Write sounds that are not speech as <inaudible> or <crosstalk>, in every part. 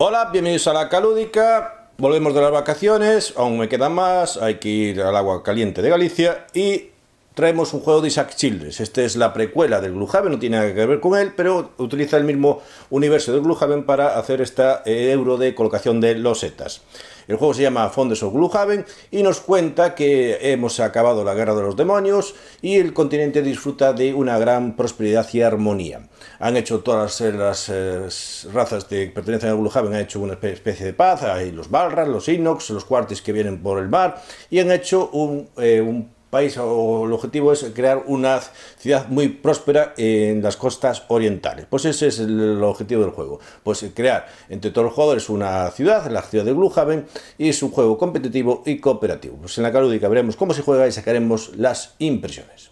Hola, bienvenidos a la Calúdica. Volvemos de las vacaciones, aún me quedan más, hay que ir al agua caliente de Galicia y traemos un juego de Isaac Childress. este es la precuela del Gloomhaven, no tiene nada que ver con él, pero utiliza el mismo universo del Gloomhaven para hacer esta eh, euro de colocación de los losetas. El juego se llama Fondes of Gloomhaven y nos cuenta que hemos acabado la guerra de los demonios y el continente disfruta de una gran prosperidad y armonía. Han hecho todas las, eh, razas que pertenecen a Gloomhaven, han hecho una especie de paz, hay los Balras, los Inox, los Quartis que vienen por el mar y han hecho un eh, país o el objetivo es crear una ciudad muy próspera en las costas orientales. Pues ese es el objetivo del juego. Pues crear entre todos los jugadores una ciudad, la ciudad de Gluhaven, y es un juego competitivo y cooperativo. Pues en la calúdica veremos cómo se juega y sacaremos las impresiones.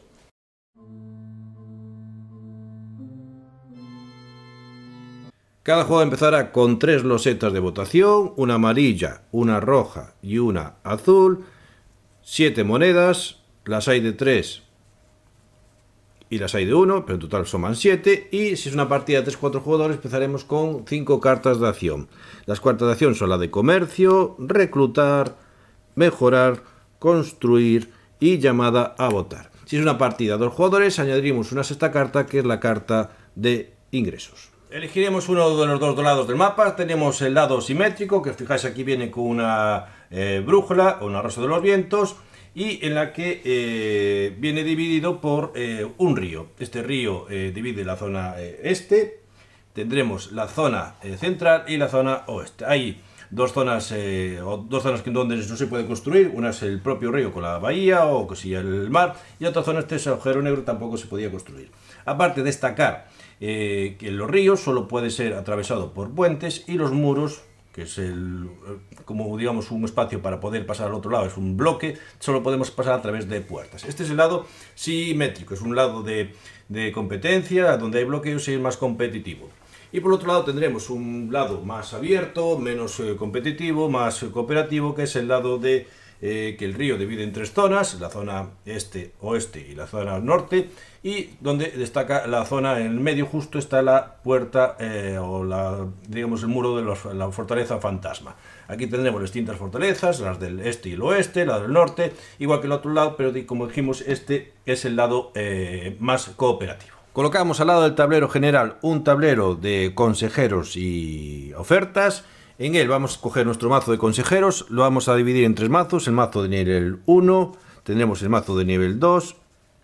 Cada juego empezará con tres losetas de votación, una amarilla, una roja y una azul, siete monedas, las hay de 3 y las hay de 1, pero en total suman 7. Y si es una partida de 3-4 jugadores, empezaremos con 5 cartas de acción. Las cuartas de acción son la de comercio, reclutar, mejorar, construir y llamada a votar. Si es una partida de dos jugadores, añadiremos una sexta carta que es la carta de ingresos. Elegiremos uno de los dos lados del mapa. Tenemos el lado simétrico, que os fijáis aquí viene con una eh, brújula o una rosa de los vientos y en la que eh, viene dividido por eh, un río. Este río eh, divide la zona este, tendremos la zona central y la zona oeste. Hay dos zonas, dos zonas donde no se puede construir, una es el propio río con la bahía o que el mar, y otra zona este es el agujero negro tampoco se podía construir. Aparte destacar que los ríos solo puede ser atravesado por puentes y los muros que es el, eh, como digamos un espacio para poder pasar al otro lado, es un bloque, solo podemos pasar a través de puertas. Este es el lado simétrico, es un lado de, competencia, donde hay bloqueos y es más competitivo. Y por otro lado tendremos un lado más abierto, menos eh, competitivo, más eh, cooperativo, que es el lado de eh, que el río divide en tres zonas, la zona este, oeste y la zona norte, y donde destaca la zona en el medio justo está la puerta eh, o la, digamos el muro de la fortaleza fantasma. Aquí tenemos distintas fortalezas, las del este y el oeste, la del norte, igual que el otro lado, pero como dijimos, este es el lado eh, más cooperativo. Colocamos al lado del tablero general un tablero de consejeros y ofertas en él vamos a coger nuestro mazo de consejeros, lo vamos a dividir en tres mazos, el mazo de nivel 1, tendremos el mazo de nivel 2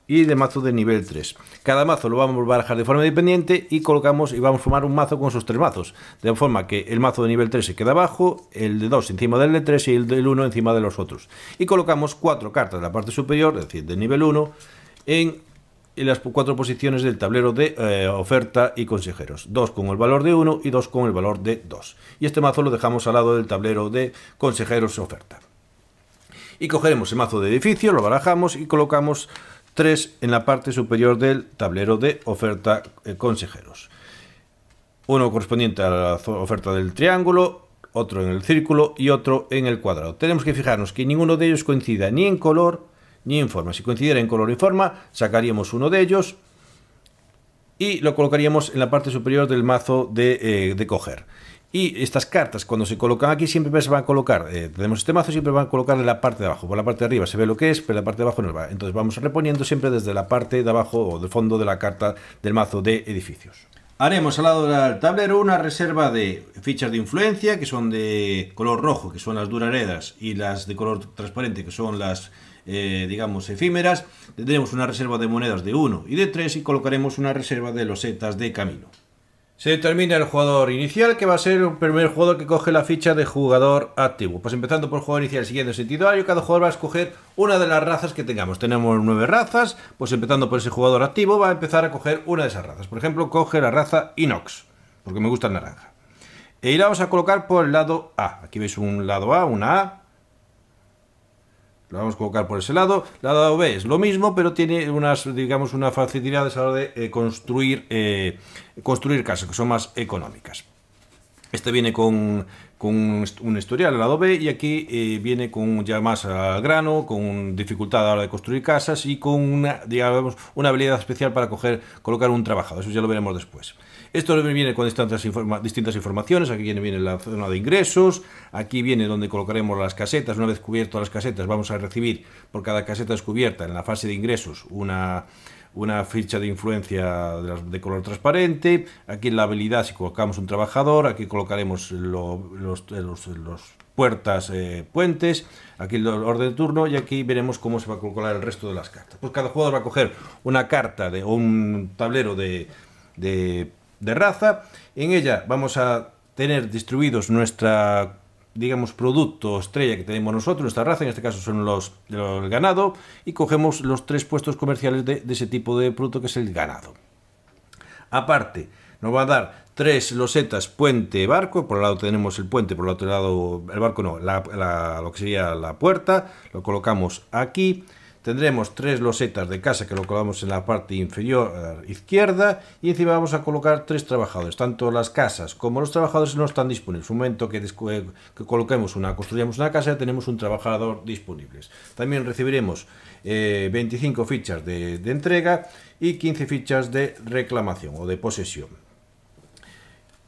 y el mazo de nivel 3. Cada mazo lo vamos a barajar de forma independiente y colocamos y vamos a formar un mazo con esos tres mazos, de forma que el mazo de nivel 3 se queda abajo, el de 2 encima del de 3 y el del 1 encima de los otros. Y colocamos cuatro cartas de la parte superior, es decir, del nivel 1, en y las cuatro posiciones del tablero de eh, oferta y consejeros. Dos con el valor de 1 y dos con el valor de 2. Y este mazo lo dejamos al lado del tablero de consejeros oferta. Y cogeremos el mazo de edificio, lo barajamos y colocamos tres en la parte superior del tablero de oferta eh, consejeros. Uno correspondiente a la oferta del triángulo, otro en el círculo y otro en el cuadrado. Tenemos que fijarnos que ninguno de ellos coincida ni en color ni en forma. Si coincidiera en color y forma, sacaríamos uno de ellos y lo colocaríamos en la parte superior del mazo de, eh, de coger. Y estas cartas, cuando se colocan aquí, siempre se van a colocar, eh, tenemos este mazo, siempre van a colocar en la parte de abajo. Por la parte de arriba se ve lo que es, pero la parte de abajo no va. Entonces vamos reponiendo siempre desde la parte de abajo o del fondo de la carta del mazo de edificios. Haremos al lado del tablero una reserva de fichas de influencia, que son de color rojo, que son las duraredas, y las de color transparente, que son las eh, digamos, efímeras, tendremos una reserva de monedas de 1 y de 3 y colocaremos una reserva de losetas de camino. Se determina el jugador inicial, que va a ser el primer jugador que coge la ficha de jugador activo. Pues empezando por el jugador inicial, siguiendo ese y cada jugador va a escoger una de las razas que tengamos. Tenemos nueve razas, pues empezando por ese jugador activo va a empezar a coger una de esas razas. Por ejemplo, coge la raza Inox, porque me gusta el naranja. E vamos a colocar por el lado A. Aquí veis un lado A, una A, lo vamos a colocar por ese lado. La lado B es lo mismo, pero tiene unas, digamos, unas facilidades a la hora de eh, eh, construir, casas, que son más económicas. Este viene con, un historial el lado B y aquí eh, viene con ya más al grano, con dificultad a la hora de construir casas y con una, una habilidad especial para colocar un trabajador. Eso ya lo veremos después. Esto viene con distintas, distintas informaciones, aquí viene, viene, la zona de ingresos, aquí viene donde colocaremos las casetas, una vez cubiertas las casetas vamos a recibir por cada caseta descubierta en la fase de ingresos una una ficha de influencia de, color transparente, aquí en la habilidad si colocamos un trabajador, aquí colocaremos los, puertas, eh, puentes, aquí el orden de turno y aquí veremos cómo se va a colocar el resto de las cartas. Pues cada jugador va a coger una carta de, o un tablero de, de de raza. En ella vamos a tener distribuidos nuestra digamos, producto estrella que tenemos nosotros, nuestra raza, en este caso son los del ganado, y cogemos los tres puestos comerciales de, ese tipo de producto que es el ganado. Aparte, nos va a dar tres losetas puente barco, por el lado tenemos el puente, por el otro lado el barco no, la, la, lo que sería la puerta, lo colocamos aquí, tendremos tres losetas de casa que lo colocamos en la parte inferior izquierda y encima vamos a colocar tres trabajadores, tanto las casas como los trabajadores no están disponibles. Un momento que, eh, coloquemos una, construyamos una casa, tenemos un trabajador disponible. También recibiremos 25 eh, fichas de, de entrega y 15 fichas de reclamación o de posesión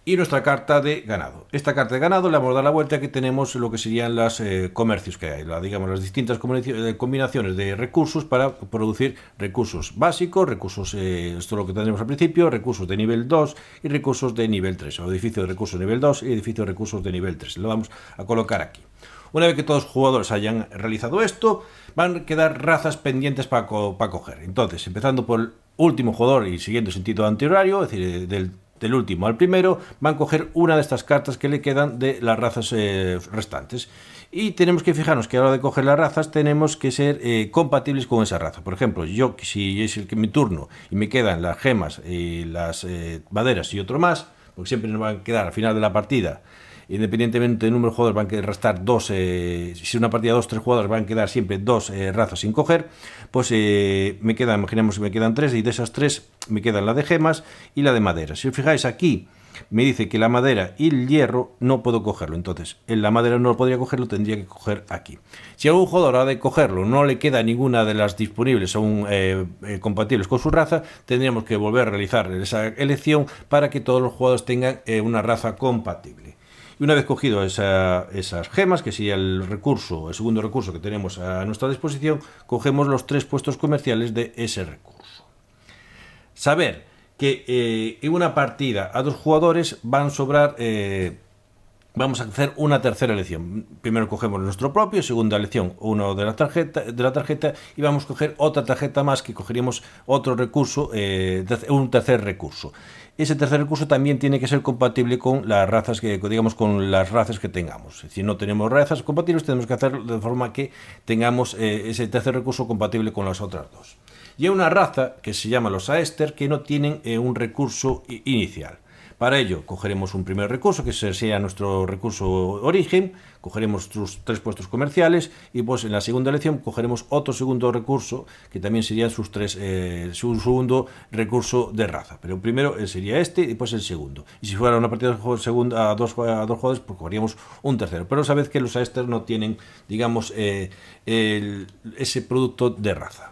y nuestra carta de ganado. Esta carta de ganado le a dar la vuelta que tenemos lo que serían los eh, comercios que hay, digamos las distintas eh, combinaciones de recursos para producir recursos básicos, recursos, eh, esto es lo que tenemos al principio, recursos de nivel 2 y recursos de nivel 3, o edificio de recursos de nivel 2 y edificio de recursos de nivel 3. Lo vamos a colocar aquí. Una vez que todos los jugadores hayan realizado esto, van a quedar razas pendientes para, para coger. Entonces, empezando por el último jugador y siguiendo sentido antihorario, es decir, del del último al primero, van a coger una de estas cartas que le quedan de las razas eh, restantes. Y tenemos que fijarnos que a la hora de coger las razas tenemos que ser eh, compatibles con esa raza. Por ejemplo, yo si es el que mi turno y me quedan las gemas y las eh, maderas y otro más, porque siempre nos van a quedar al final de la partida independientemente del número de jugadores, van a restar dos, eh, si una partida dos, tres jugadores, van a quedar siempre dos eh, razas sin coger, pues eh, me quedan, imaginemos que me quedan tres, y de esas tres me quedan la de gemas y la de madera. Si os fijáis aquí, me dice que la madera y el hierro no puedo cogerlo. Entonces, en la madera no lo podría cogerlo, tendría que coger aquí. Si algún jugador ha de cogerlo, no le queda ninguna de las disponibles aún compatibles con su raza, tendríamos que volver a realizar esa elección para que todos los jugadores tengan una raza compatible. Y una vez cogido esas gemas, que sería el recurso, el segundo recurso que tenemos a nuestra disposición, cogemos los tres puestos comerciales de ese recurso. Saber que eh, en una partida a dos jugadores van a sobrar... Eh, vamos a hacer una tercera elección. Primero cogemos nuestro propio, segunda elección, uno de la tarjeta, de la tarjeta y vamos a coger otra tarjeta más que cogeríamos otro recurso, eh, un tercer recurso ese tercer recurso también tiene que ser compatible con las razas que, digamos, con las razas que tengamos. Si no tenemos razas compatibles, tenemos que hacerlo de forma que tengamos eh, ese tercer recurso compatible con las otras dos. Y hay una raza que se llama los Aester que no tienen eh, un recurso inicial. Para ello, cogeremos un primer recurso, que sería nuestro recurso origen, cogeremos sus tres puestos comerciales y pues en la segunda elección cogeremos otro segundo recurso, que también sería sus tres, eh, su segundo recurso de raza. Pero primero eh, sería este y después el segundo. Y si fuera una partida segunda, a, dos, a dos jugadores, pues cogeríamos un tercero. Pero sabéis que los aesters no tienen, digamos, eh, ese producto de raza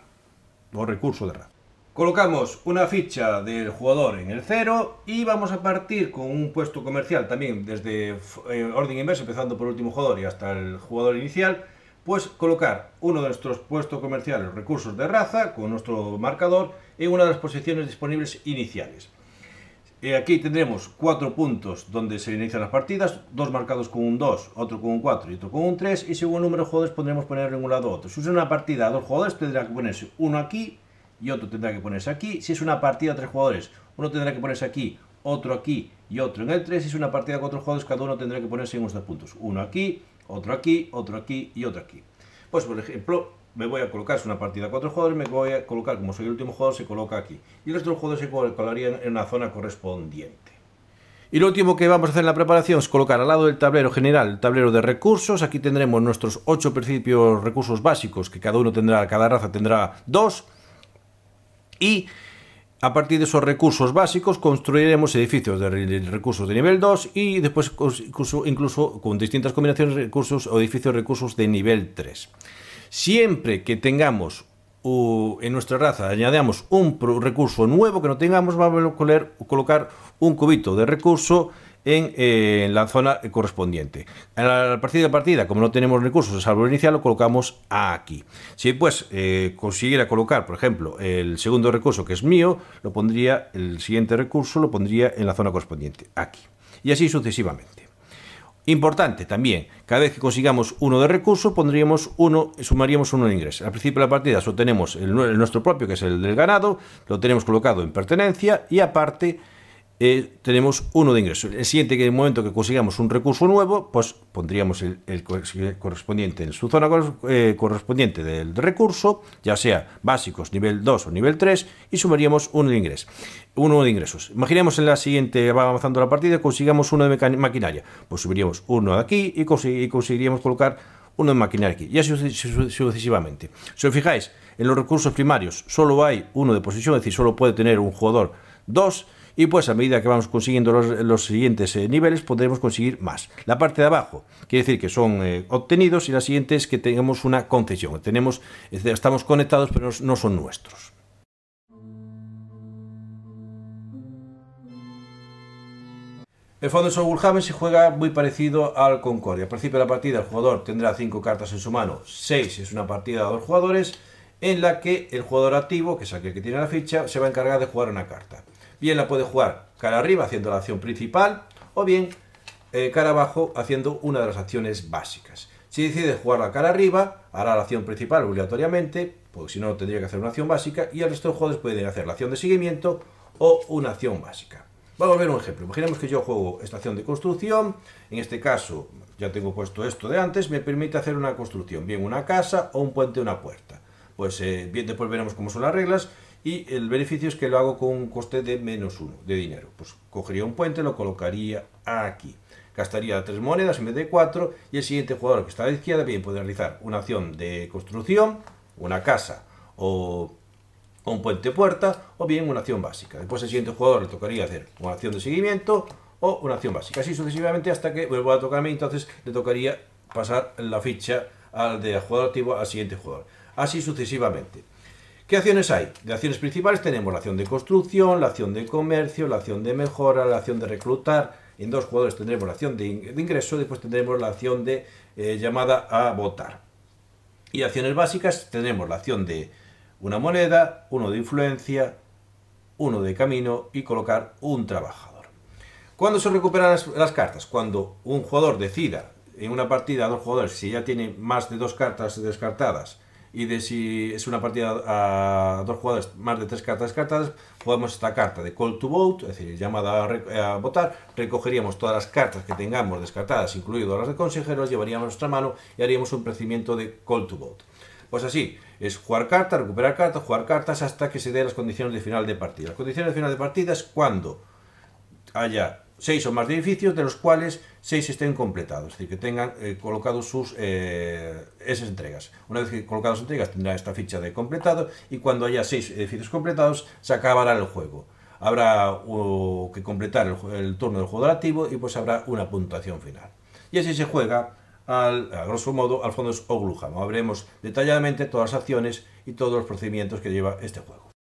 o recurso de raza. Colocamos una ficha del jugador en el 0 y vamos a partir con un puesto comercial también desde eh, orden inverso, empezando por último jugador y hasta el jugador inicial, pues colocar uno de nuestros puestos comerciales, recursos de raza, con nuestro marcador en una de las posiciones disponibles iniciales. Eh, aquí tendremos cuatro puntos donde se inician las partidas, dos marcados con un 2, otro con un 4 y otro con un 3, y según el número de jugadores podremos poner en un lado u otro. Si es una partida a dos jugadores tendrá que ponerse uno aquí y otro tendrá que ponerse aquí. Si es una partida de tres jugadores, uno tendrá que ponerse aquí, otro aquí y otro en el 3. Si es una partida de cuatro jugadores, cada uno tendrá que ponerse en estos puntos. Uno aquí, otro aquí, otro aquí y otro aquí. Pues, por ejemplo, me voy a colocar, es una partida de cuatro jugadores, me voy a colocar, como soy el último jugador, se coloca aquí. Y el resto de jugadores se colocarían en la zona correspondiente. Y lo último que vamos a hacer en la preparación es colocar al lado del tablero general el tablero de recursos. Aquí tendremos nuestros ocho principios recursos básicos, que cada uno tendrá, cada raza tendrá dos y a partir de esos recursos básicos construiremos edificios de recursos de nivel 2 y después incluso, con distintas combinaciones de recursos o edificios recursos de nivel 3. Siempre que tengamos en nuestra raza añadamos un recurso nuevo que no tengamos, vamos a colocar un cubito de recurso eh, en, la zona correspondiente. En la partida de partida, como no tenemos recursos, salvo inicial, lo colocamos aquí. Si pues eh, consiguiera colocar, por ejemplo, el segundo recurso que es mío, lo pondría, el siguiente recurso lo pondría en la zona correspondiente, aquí. Y así sucesivamente. Importante también, cada vez que consigamos uno de recursos, pondríamos uno, sumaríamos uno de ingresos. Al principio de la partida solo tenemos el, nuestro propio, que es el del ganado, lo tenemos colocado en pertenencia y aparte eh, tenemos uno de ingreso. El siguiente, que en el momento que consigamos un recurso nuevo, pues pondríamos el, correspondiente en su zona eh, correspondiente del recurso, ya sea básicos, nivel 2 o nivel 3, y sumaríamos uno de ingresos. Uno de ingresos. Imaginemos en la siguiente, va avanzando la partida, consigamos uno de maquinaria. Pues subiríamos uno de aquí y, conseguiríamos colocar uno de maquinaria aquí, ya así sucesivamente. Si os fijáis, en los recursos primarios solo hay uno de posición, es decir, solo puede tener un jugador dos y pues a medida que vamos consiguiendo los, siguientes eh, niveles podremos conseguir más. La parte de abajo quiere decir que son eh, obtenidos y la siguiente es que tengamos una concesión. Tenemos, estamos conectados pero no son nuestros. El fondo de Haven se juega muy parecido al Concordia. Al principio de la partida el jugador tendrá 5 cartas en su mano, 6 es una partida de dos jugadores, en la que el jugador activo, que es aquel que tiene la ficha, se va a encargar de jugar una carta. Bien la puede jugar cara arriba haciendo la acción principal o bien eh, cara abajo haciendo una de las acciones básicas. Si decide la cara arriba, hará la acción principal obligatoriamente, porque si no tendría que hacer una acción básica, y el resto de jugadores pueden hacer la acción de seguimiento o una acción básica. Vamos a ver un ejemplo. Imaginemos que yo juego esta acción de construcción, en este caso ya tengo puesto esto de antes, me permite hacer una construcción, bien una casa o un puente o una puerta. Pues eh, bien, después veremos cómo son las reglas, y el beneficio es que lo hago con un coste de menos uno de dinero. Pues cogería un puente, lo colocaría aquí. Gastaría tres monedas en vez de cuatro y el siguiente jugador que está a la izquierda bien puede realizar una acción de construcción, una casa o un puente puerta o bien una acción básica. Después el siguiente jugador le tocaría hacer una acción de seguimiento o una acción básica. Así sucesivamente hasta que vuelva a tocarme entonces le tocaría pasar la ficha al de jugador activo al siguiente jugador. Así sucesivamente. ¿Qué acciones hay? De acciones principales tenemos la acción de construcción, la acción de comercio, la acción de mejora, la acción de reclutar. En dos jugadores tendremos la acción de ingreso, después tendremos la acción de eh, llamada a votar. Y acciones básicas tenemos la acción de una moneda, uno de influencia, uno de camino y colocar un trabajador. ¿Cuándo se recuperan las, cartas? Cuando un jugador decida en una partida dos jugadores, si ya tiene más de dos cartas descartadas, y de si es una partida a dos jugadores más de tres cartas descartadas, jugamos esta carta de call to vote, es decir, llamada a, votar, recogeríamos todas las cartas que tengamos descartadas, incluidas las de consejeros, llevaríamos nuestra mano y haríamos un procedimiento de call to vote. Pues así, es jugar cartas, recuperar cartas, jugar cartas hasta que se den las condiciones de final de partida. Las condiciones de final de partida es cuando haya seis o más edificios, de los cuales seis estén completados, es decir, que tengan eh, colocados sus eh, esas entregas. Una vez que colocadas las entregas, tendrá esta ficha de completado y cuando haya seis edificios completados, se acabará el juego. Habrá que completar el, turno del jugador activo y pues habrá una puntuación final. Y así se juega, al, a grosso modo, al fondo es Ogluham. Habremos detalladamente todas las acciones y todos los procedimientos que lleva este juego.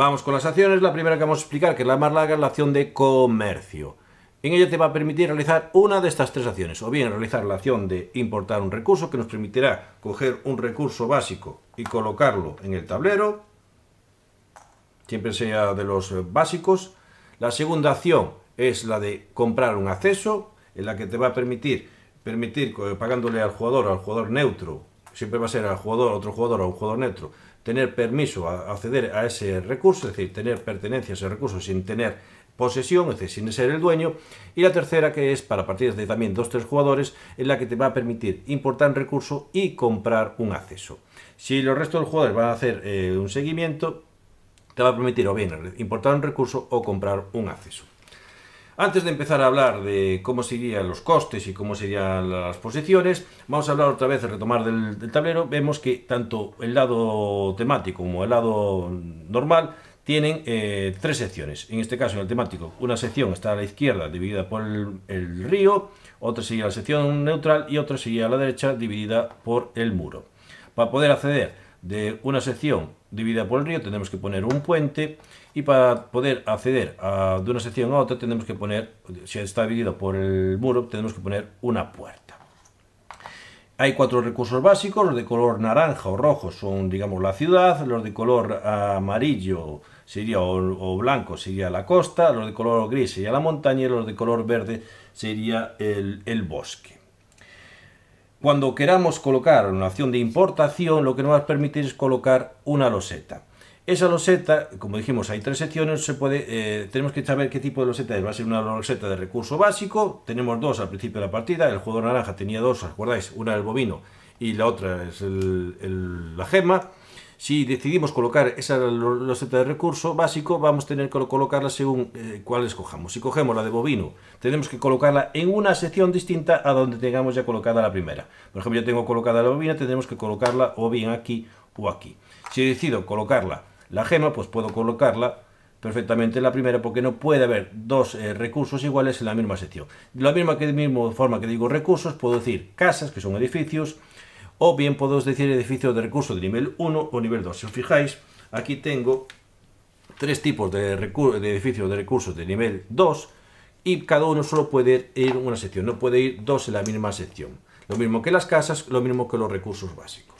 Vamos con las acciones. La primera que vamos a explicar, que es la más larga, es la acción de comercio. En ella te va a permitir realizar una de estas tres acciones, o bien realizar la acción de importar un recurso, que nos permitirá coger un recurso básico y colocarlo en el tablero, siempre sea de los eh, básicos. La segunda acción es la de comprar un acceso, en la que te va a permitir, permitir eh, pagándole al jugador, al jugador neutro, siempre va a ser al jugador, otro jugador, a un jugador neutro, tener permiso a acceder a ese recurso, es decir, tener pertenencia a ese recurso sin tener posesión, es decir, sin ser el dueño. Y la tercera, que es para partidas de también o tres jugadores, es la que te va a permitir importar un recurso y comprar un acceso. Si los restos de los jugadores van a hacer eh, un seguimiento, te va a permitir o bien importar un recurso o comprar un acceso. Antes de empezar a hablar de cómo serían los costes y cómo serían las posiciones, vamos a hablar otra vez, de retomar del, tablero. Vemos que tanto el lado temático como el lado normal tienen eh, tres secciones. En este caso, en el temático, una sección está a la izquierda dividida por el, el, río, otra sería la sección neutral y otra sería a la derecha dividida por el muro. Para poder acceder de una sección dividida por el río tenemos que poner un puente y para poder acceder de una sección a otra tenemos que poner, si está dividido por el muro, tenemos que poner una puerta. Hay cuatro recursos básicos, los de color naranja o rojo son, digamos, la ciudad, los de color amarillo sería o, blanco sería la costa, los de color gris sería la montaña y los de color verde sería el, el bosque. Cuando queramos colocar una acción de importación, lo que nos va a permitir es colocar una loseta. Esa loseta, como dijimos, hay tres secciones, eh, tenemos que saber qué tipo de loseta es. Va a ser una loseta de recurso básico, tenemos dos al principio de la partida, el juego naranja tenía dos, ¿acordáis? Una el bovino y la otra es la gema. Si decidimos colocar esa loseta de recurso básico, vamos a tener que colocarla según eh, cuál escojamos. Si cogemos la de bovino, tenemos que colocarla en una sección distinta a donde tengamos ya colocada la primera. Por ejemplo, yo tengo colocada la bovina, tendremos que colocarla o bien aquí o aquí. Si decido colocarla la gema, pues puedo colocarla perfectamente en la primera porque no puede haber dos eh, recursos iguales en la misma sección. De la misma, que, forma que digo recursos, puedo decir casas, que son edificios, o bien puedo decir edificios de recursos de nivel 1 o nivel 2. Si os fijáis, aquí tengo tres tipos de, de edificios de recursos de nivel 2 y cada uno solo puede ir en una sección, no puede ir dos en la misma sección. Lo mismo que las casas, lo mismo que los recursos básicos.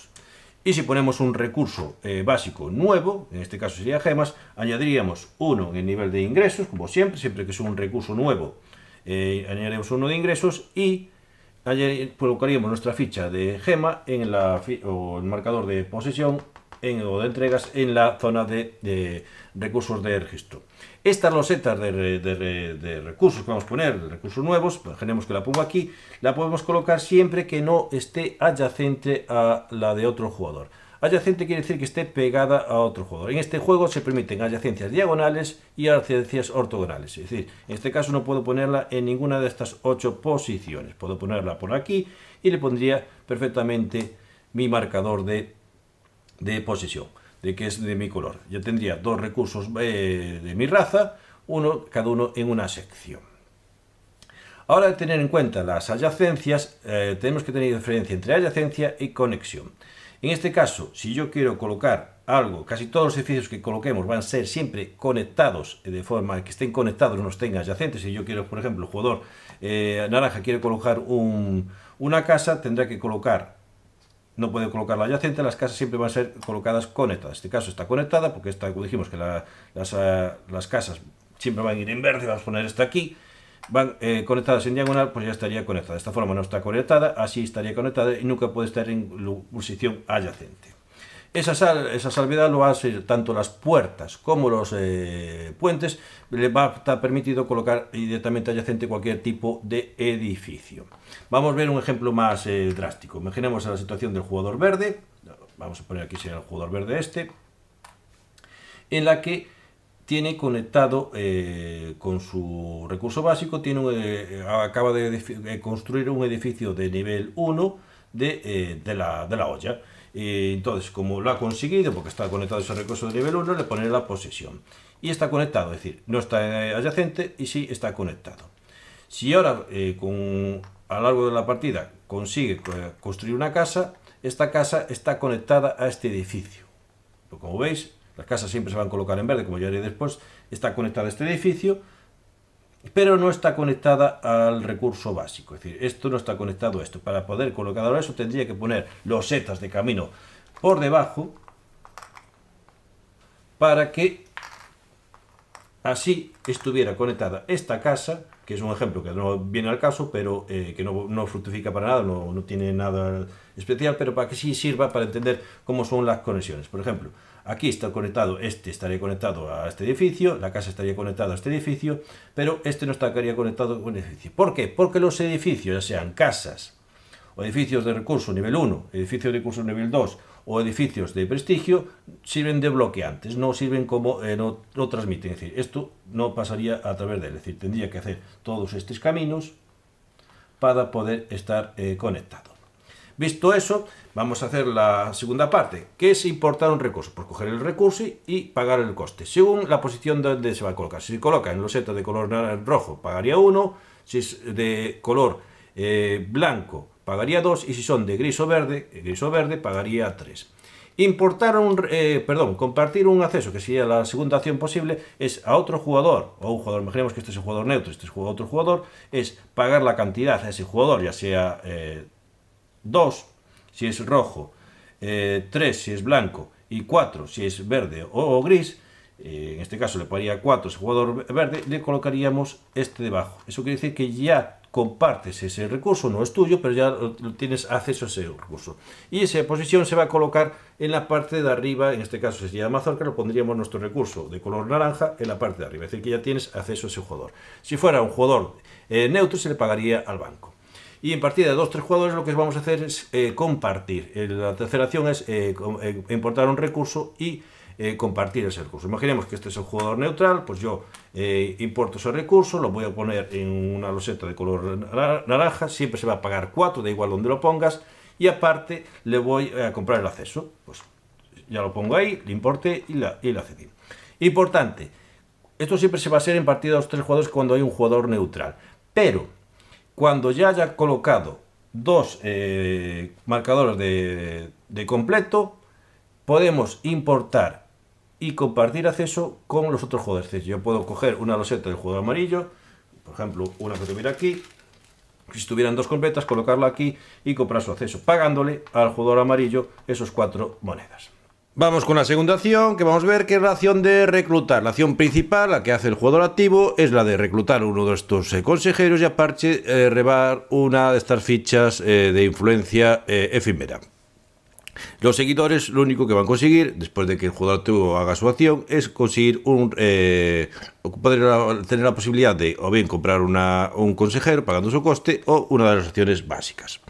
Y si ponemos un recurso eh, básico nuevo, en este caso sería gemas, añadiríamos uno en el nivel de ingresos, como siempre, siempre que es un recurso nuevo, eh, añadiremos uno de ingresos y colocaríamos nuestra ficha de gema en la, o el marcador de posesión en, o de entregas en la zona de recursos de registro. Esta roseta de, recursos que vamos a poner, recursos nuevos, imaginemos que la pongo aquí, la podemos colocar siempre que no esté adyacente a la de otro jugador. Adyacente quiere decir que esté pegada a otro jugador. En este juego se permiten adyacencias diagonales y adyacencias ortogonales. Es decir, en este caso no puedo ponerla en ninguna de estas ocho posiciones. Puedo ponerla por aquí y le pondría perfectamente mi marcador de, de posición de que es de mi color. Yo tendría dos recursos eh, de mi raza, uno cada uno en una sección. Ahora, tener en cuenta las adyacencias, eh, tenemos que tener diferencia entre adyacencia y conexión. En este caso, si yo quiero colocar algo, casi todos los edificios que coloquemos van a ser siempre conectados, eh, de forma que estén conectados, no estén adyacentes. Si yo quiero, por ejemplo, el jugador naranja quiere colocar una casa, tendrá que colocar no puede la adyacente, las casas siempre van a ser colocadas conectadas. En este caso está conectada porque esta, como dijimos que ah, las, casas siempre van a ir en verde, vamos a poner esta aquí, van eh, conectadas en diagonal, pues ya estaría conectada. De esta forma no está conectada, así estaría conectada y nunca puede estar en posición adyacente. Esa, salvedad lo salvedad lo hace tanto las puertas como los eh, puentes, le va a estar permitido colocar directamente adyacente cualquier tipo de edificio. Vamos a ver un ejemplo más eh, drástico. Imaginemos la situación del jugador verde, vamos a poner aquí será el jugador verde este, en la que tiene conectado eh, con su recurso básico, tiene acaba de construir un edificio de nivel 1 de la olla entonces, como lo ha conseguido, porque está conectado a ese recurso de nivel 1, le pone la posesión. Y está conectado, es decir, no está adyacente y sí está conectado. Si ahora, eh, a lo largo de la partida, consigue eh, construir una casa, esta casa está conectada a este edificio. Pues como veis, las casas siempre se van a colocar en verde, como ya haré después, está conectada a este edificio, pero no está conectada al recurso básico. Es decir, esto no está conectado a esto. Para poder colocar ahora eso tendría que poner los setas de camino por debajo para que así estuviera conectada esta casa que es un ejemplo que no viene al caso, pero eh, que no, fructifica para nada, no, tiene nada especial, pero para que sí sirva para entender cómo son las conexiones. Por ejemplo, aquí está conectado, este estaría conectado a este edificio, la casa estaría conectada a este edificio, pero este no estaría conectado con este edificio. ¿Por qué? Porque los edificios, ya sean casas, o edificios de recurso nivel 1, edificios de recurso nivel 2, o edificios de prestigio sirven de bloqueantes, no sirven como, lo eh, no, transmiten. Es decir, esto no pasaría a través de él, es decir, tendría que hacer todos estos caminos para poder estar eh, conectado. Visto eso, vamos a hacer la segunda parte, que es importar un recurso, por coger el recurso y pagar el coste, según la posición donde se va a colocar. Si coloca en loseta de color rojo, pagaría uno, si es de color eh, blanco, pagaría 2 y si son de gris o verde, gris o verde, pagaría 3. Importar un, eh, perdón, compartir un acceso, que sería la segunda acción posible, es a otro jugador, o un jugador, imaginemos que este es un jugador neutro, este es otro jugador, es pagar la cantidad a ese jugador, ya sea 2 eh, si es rojo, 3 eh, si es blanco y 4 si es verde o, gris, en este caso le pagaría 4 a ese jugador verde, le colocaríamos este debajo. Eso quiere decir que ya compartes ese recurso, no es tuyo, pero ya tienes acceso a ese recurso. Y esa posición se va a colocar en la parte de arriba, en este caso sería más que lo pondríamos nuestro recurso de color naranja en la parte de arriba, es decir, que ya tienes acceso a ese jugador. Si fuera un jugador eh, neutro, se le pagaría al banco. Y en partida de o tres jugadores lo que vamos a hacer es eh, compartir. Eh, la tercera acción es importar un recurso y eh, compartir ese recurso. Imaginemos que este es el jugador neutral, pues yo eh, importo ese recurso, lo voy a poner en una loseta de color naranja, siempre se va a pagar 4, da igual donde lo pongas, y aparte le voy a comprar el acceso. Pues ya lo pongo ahí, le importe y la, y Importante, esto siempre se va a hacer en partida los tres jugadores cuando hay un jugador neutral, pero cuando ya haya colocado dos eh, marcadores de, de completo, podemos importar y compartir acceso con los otros jugadores. Yo puedo coger una loseta del jugador amarillo, por ejemplo, una que tuviera aquí, si tuvieran dos completas, colocarla aquí y comprar su acceso, pagándole al jugador amarillo esos cuatro monedas. Vamos con la segunda acción, que vamos a ver que es la acción de reclutar. La acción principal, la que hace el jugador activo, es la de reclutar uno de estos eh, consejeros y aparte eh, rebar una de estas fichas eh, de influencia efímera. Los seguidores lo único que van a conseguir, después de que el jugador haga su acción, es conseguir un... Eh, poder tener la posibilidad de o bien comprar un consejero pagando su coste o una de las acciones básicas.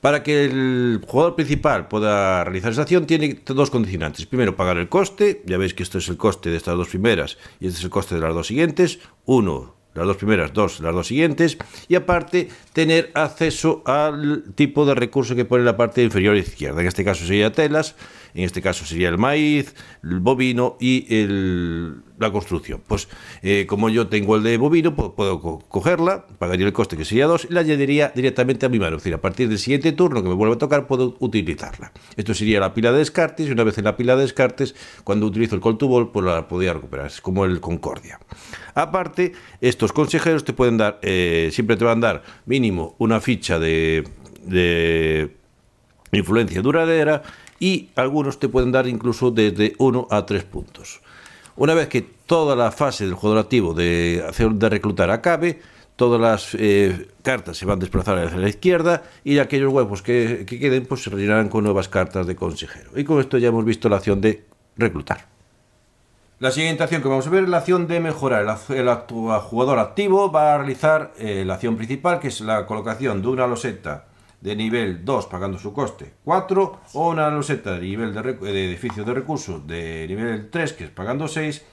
Para que el jugador principal pueda realizar esa acción tiene dos condicionantes. Primero, pagar el coste. Ya veis que esto es el coste de estas dos primeras y este es el coste de las dos siguientes. Uno, las dos primeras dos, las dos siguientes, y aparte tener acceso al tipo de recurso que pone la parte inferior izquierda, en este caso sería telas, en este caso sería el maíz, el bovino y la construcción. Pues eh, como yo tengo el de bovino, pues, puedo cogerla, pagaría el coste que sería 2 y la añadiría directamente a mi mano. Es decir, a partir del siguiente turno que me vuelva a tocar, puedo utilizarla. Esto sería la pila de descartes y una vez en la pila de descartes, cuando utilizo el call pues la podría recuperar. Es como el Concordia. Aparte, estos consejeros te pueden dar, eh, siempre te van a dar mínimo una ficha de, de influencia duradera y algunos te pueden dar incluso desde 1 a 3 puntos. Una vez que toda la fase del jugador activo de, hacer, de reclutar acabe, todas las eh, cartas se van a desplazar hacia la izquierda y aquellos huevos que, queden pues, se rellenarán con nuevas cartas de consejero. Y con esto ya hemos visto la acción de reclutar. La siguiente acción que vamos a ver es la acción de mejorar. El, jugador activo va a realizar eh, la acción principal, que es la colocación de una loseta de nivel 2 pagando su coste 4 o una loseta de nivel de, edificio de recursos de nivel 3 que es pagando 6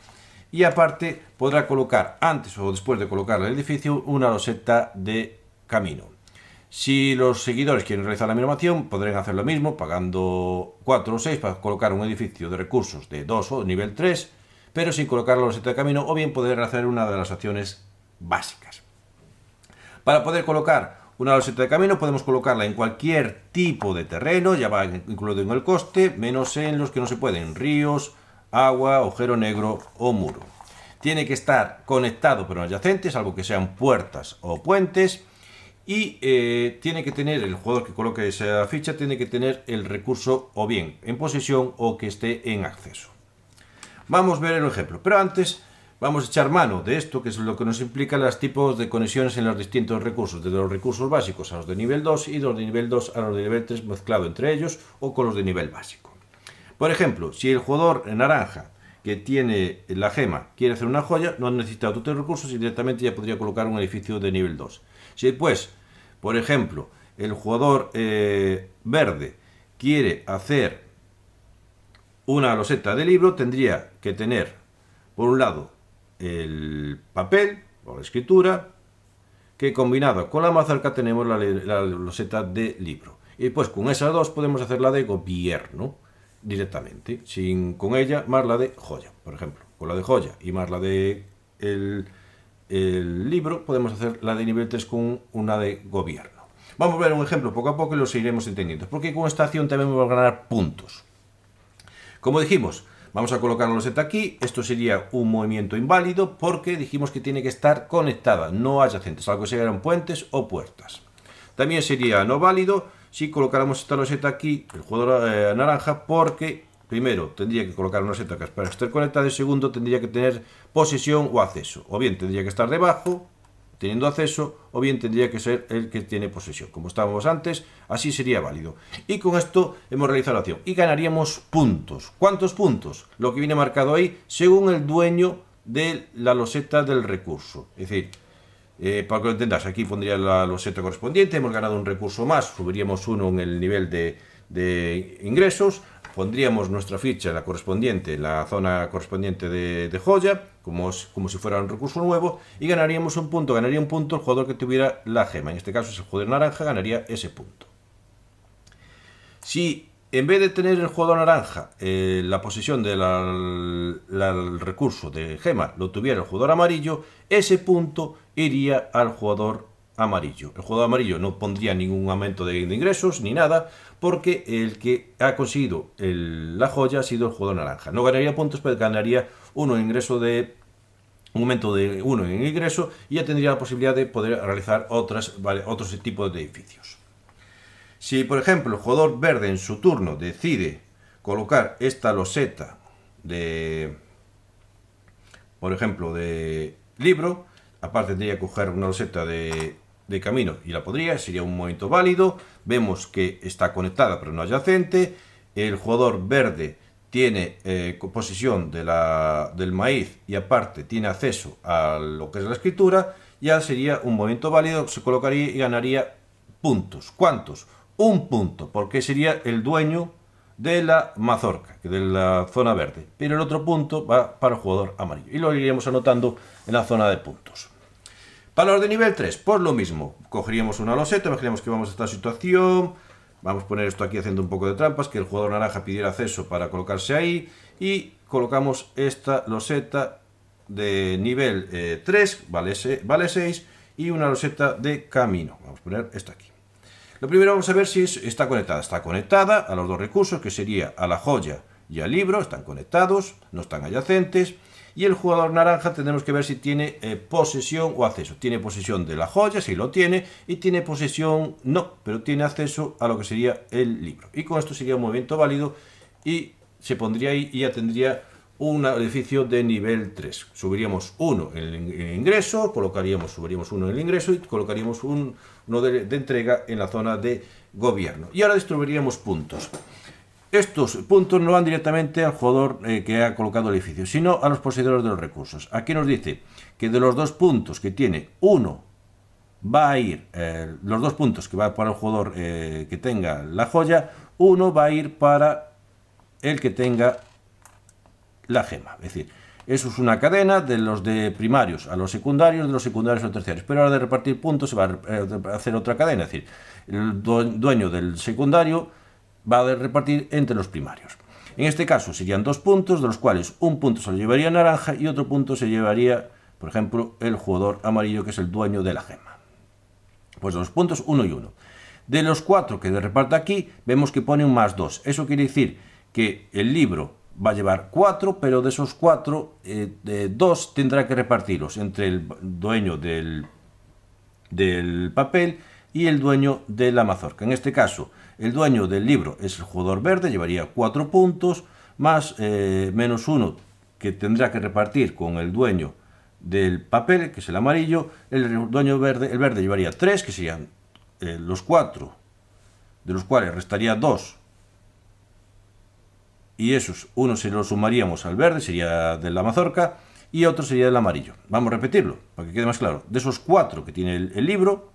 y aparte podrá colocar antes o después de colocar el edificio una loseta de camino. Si los seguidores quieren realizar la misma acción, podrán hacer lo mismo pagando 4 o 6 para colocar un edificio de recursos de 2 o nivel 3, pero sin colocar la loseta de camino o bien poder hacer una de las acciones básicas. Para poder colocar una loseta de camino podemos colocarla en cualquier tipo de terreno, ya va incluido en el coste, menos en los que no se pueden, ríos, agua, ojero negro o muro. Tiene que estar conectado pero no adyacente, salvo que sean puertas o puentes. Y eh, tiene que tener, el jugador que coloque esa ficha, tiene que tener el recurso o bien en posesión o que esté en acceso. Vamos a ver el ejemplo, pero antes vamos a echar mano de esto, que es lo que nos implica los tipos de conexiones en los distintos recursos, desde los recursos básicos a los de nivel 2 y los de nivel 2 a los de nivel 3 mezclado entre ellos o con los de nivel básico. Por ejemplo, si el jugador en naranja que tiene la gema quiere hacer una joya, no todos los recursos y directamente ya podría colocar un edificio de nivel 2. Si pues, por ejemplo, el jugador eh, verde quiere hacer una loseta de libro, tendría que tener, por un lado, el papel o la escritura, que combinado con la mazorca tenemos la, la de libro. Y pues con esas dos podemos hacer la de gobierno directamente, sin con ella más la de joya, por ejemplo. Con la de joya y más la de el, libro podemos hacer la de nivel 3 con una de gobierno. Vamos a ver un ejemplo poco a poco y lo iremos entendiendo, porque con esta acción también vamos a ganar puntos. Como dijimos, Vamos a colocar la loseta aquí, esto sería un movimiento inválido porque dijimos que tiene que estar conectada, no adyacente, algo que sean puentes o puertas. También sería no válido si colocáramos esta loseta aquí, el jugador eh, naranja, porque primero tendría que colocar una loseta que para estar conectada y segundo tendría que tener posesión o acceso, o bien tendría que estar debajo teniendo acceso, o bien tendría que ser el que tiene posesión. Como estábamos antes, así sería válido. Y con esto hemos realizado la acción. Y ganaríamos puntos. ¿Cuántos puntos? Lo que viene marcado ahí, según el dueño de la loseta del recurso. Es decir, eh, para que lo entendas, aquí pondría la loseta correspondiente, hemos ganado un recurso más, subiríamos uno en el nivel de, ingresos, pondríamos nuestra ficha, la correspondiente, la zona correspondiente de joya, como, si fuera un recurso nuevo, y ganaríamos un punto, ganaría un punto el jugador que tuviera la gema, en este caso es el jugador naranja, ganaría ese punto. Si en vez de tener el jugador naranja eh, la posición del recurso de gema lo tuviera el jugador amarillo, ese punto iría al jugador amarillo. El jugador amarillo no pondría ningún aumento de, ingresos ni nada, porque el que ha conseguido la joya ha sido el jugador naranja. No ganaría puntos, pero ganaría uno en ingreso de un momento de uno en ingreso y ya tendría la posibilidad de poder realizar otras, vale, otros tipos de edificios. Si por ejemplo el jugador verde en su turno decide colocar esta loseta de, por ejemplo, de libro, aparte tendría que coger una loseta de, de camino y la podría, sería un momento válido, vemos que está conectada pero no adyacente, el jugador verde tiene eh, posesión composición de del maíz y aparte tiene acceso a lo que es la escritura, ya sería un momento válido, se colocaría y ganaría puntos. ¿Cuántos? Un punto, porque sería el dueño de la mazorca, de la zona verde. Pero el otro punto va para el jugador amarillo. Y lo iríamos anotando en la zona de puntos. los de nivel 3, por lo mismo. Cogeríamos una loseta, imaginemos que vamos a esta situación, Vamos a poner esto aquí haciendo un poco de trampas, que el jugador naranja pidiera acceso para colocarse ahí. Y colocamos esta loseta de nivel 3, eh, vale, 6, y una loseta de camino. Vamos a poner esta aquí. Lo primero vamos a ver si está conectada. Está conectada a los dos recursos, que sería a la joya y al libro. Están conectados, no están adyacentes. Y el jugador naranja tendremos que ver si tiene eh, posesión o acceso. Tiene posesión de la joya, si lo tiene, y tiene posesión no, pero tiene acceso a lo que sería el libro. Y con esto sería un movimiento válido y se pondría ahí y ya tendría un edificio de nivel 3. Subiríamos uno en el ingreso, colocaríamos, subiríamos uno en el ingreso y colocaríamos un, uno de, de entrega en la zona de gobierno. Y ahora distribuiríamos puntos. Estos puntos no van directamente al jugador eh, que ha colocado el edificio, sino a los poseedores de los recursos. Aquí nos dice que de los dos puntos que tiene, uno va a ir, eh, los dos puntos que va para el jugador eh, que tenga la joya, uno va a ir para el que tenga la gema. Es decir, eso es una cadena de los de primarios a los secundarios, de los secundarios a los terciarios. Pero ahora de repartir puntos se va a hacer otra cadena. Es decir, el dueño del secundario va a repartir entre los primarios. En este caso serían dos puntos, de los cuales un punto se lo llevaría naranja y otro punto se llevaría, por ejemplo, el jugador amarillo, que es el dueño de la gema. Pues los puntos, uno y uno. De los cuatro que reparta aquí, vemos que pone un más dos. Eso quiere decir que el libro va a llevar cuatro, pero de esos cuatro, eh, dos tendrá que repartirlos entre el dueño del, del papel y el dueño de la mazorca. En este caso, el dueño del libro es el jugador verde, llevaría cuatro puntos, más eh, menos uno que tendrá que repartir con el dueño del papel, que es el amarillo. El dueño verde, el verde llevaría tres, que serían eh, los cuatro, de los cuales restaría 2. Y esos, uno se lo sumaríamos al verde, sería de la mazorca, y otro sería del amarillo. Vamos a repetirlo, para que quede más claro. De esos cuatro que tiene el libro,